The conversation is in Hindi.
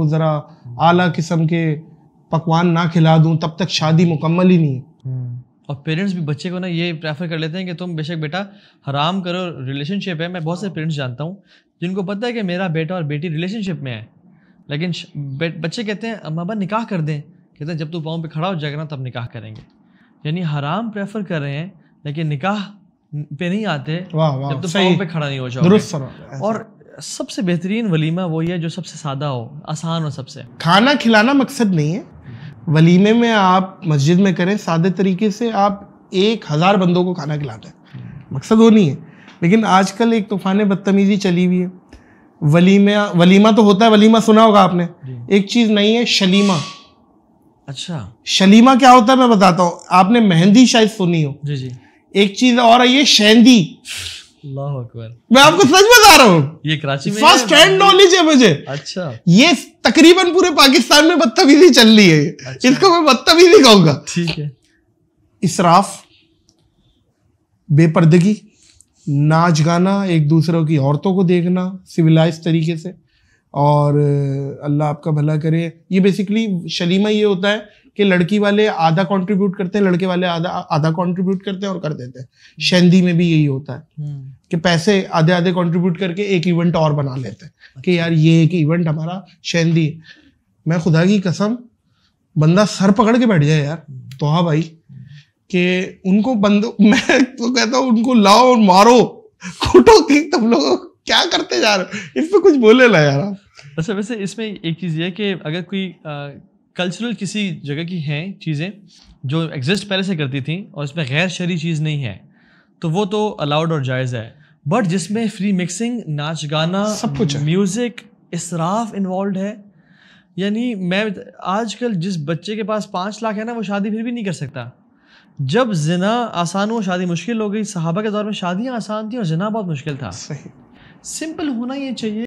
ज़रा आला किस्म के पकवान ना खिला दूँ तब तक शादी मुकम्मल ही नहीं है हम्म। और पेरेंट्स भी बच्चे को ना ये प्रेफर कर लेते हैं कि तुम बेशक बेटा हराम करो रिलेशनशिप है मैं बहुत से पेरेंट्स जानता हूँ जिनको पता है कि मेरा बेटा और बेटी रिलेशनशिप में है लेकिन बच्चे कहते हैं मामा निकाह कर दें कहते हैं जब तू पाँव पे खड़ा हो जाएगा ना तब निकाह करेंगे यानी हराम प्रेफर कर रहे हैं लेकिन निकाह पे नहीं आते वाँ वाँ जब तो पे खड़ा नहीं हो जाओ और सबसे बेहतरीन वलीमा वही है जो सबसे सादा हो आसान हो सबसे खाना खिलाना मकसद नहीं है वलीमे में आप मस्जिद में करें सादे तरीके से आप एक हज़ार बंदों को खाना खिलाते हैं मकसद वो नहीं है लेकिन आजकल एक तूफ़ान बदतमीज़ी चली हुई है वलीमे वलीमा तो होता है वलीमा सुना होगा आपने एक चीज़ नहीं है शलीमा अच्छा शलीमा क्या होता है मैं बताता हूँ आपने मेहंदी शायद सुनी हो जी जी एक चीज़ और है शहंदी मैं आपको सच बता रहा हूँ ये कराची में फर्स्ट हैंड नॉलेज है मुझे अच्छा ये तकरीबन पूरे पाकिस्तान में बदतमीजी चल रही है अच्छा। इसको मैं बदतमीजी कहूंगा ठीक है इसराफ बेपर्दगी नाच गाना एक दूसरे की औरतों को देखना सिविलाइज तरीके से और अल्लाह आपका भला करे ये बेसिकली शलीमा ये होता है कि लड़की वाले आधा कंट्रीब्यूट करते हैं लड़के वाले आधा आधा कंट्रीब्यूट करते हैं और कर देते हैं हम्म। शेंदी में भी यही होता है हम्म। कि पैसे आधे आधे कंट्रीब्यूट करके एक इवेंट और बना लेते हैं कि अच्छा। यार ये एक इवेंट हमारा शेंदी मैं खुदा की कसम बंदा सर पकड़ के बैठ जाए यार हम्म। तो हाँ भाई कि उनको बंद मैं तो कहता हूँ उनको लाओ और मारो कुटो कि तुम लोग क्या करते जा रहे हो इस पे कुछ बोले ला यार वैसे अच्छा, वैसे इसमें एक चीज़ ये कि अगर कोई आ... कल्चरल किसी जगह की हैं चीज़ें जो एग्जिस्ट पहले से करती थी और इसमें गैर शरी चीज़ नहीं है तो वो तो अलाउड और जायज़ है बट जिसमें फ्री मिक्सिंग नाच गाना सब कुछ म्यूज़िक इसराफ इन्वॉल्व है यानी मैं आजकल जिस बच्चे के पास पाँच लाख है ना वो शादी फिर भी नहीं कर सकता जब जिना आसान हुआ शादी मुश्किल हो गई सहाबा के दौर में शादियाँ आसान थी और जना बहुत मुश्किल था सही सिंपल होना ये चाहिए